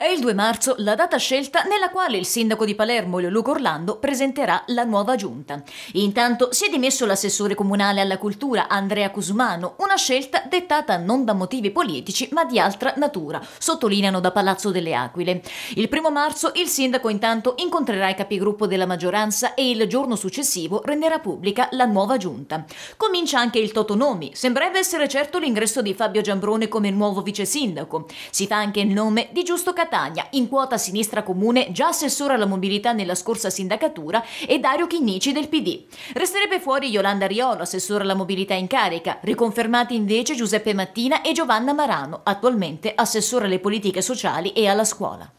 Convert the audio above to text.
È il 2 marzo la data scelta nella quale il sindaco di Palermo, Luca Orlando, presenterà la nuova giunta. Intanto si è dimesso l'assessore comunale alla cultura, Andrea Cusumano, una scelta dettata non da motivi politici ma di altra natura, sottolineano da Palazzo delle Aquile. Il 1 marzo il sindaco intanto incontrerà i capigruppo della maggioranza e il giorno successivo renderà pubblica la nuova giunta. Comincia anche il Totonomi, sembrerebbe essere certo l'ingresso di Fabio Giambrone come nuovo vice sindaco. Si fa anche il nome di Giusto Catania Catania, in quota sinistra comune, già assessore alla mobilità nella scorsa sindacatura, e Dario Chinnici del PD. Resterebbe fuori Yolanda Riolo, assessore alla mobilità in carica, riconfermati invece Giuseppe Mattina e Giovanna Marano, attualmente assessore alle politiche sociali e alla scuola.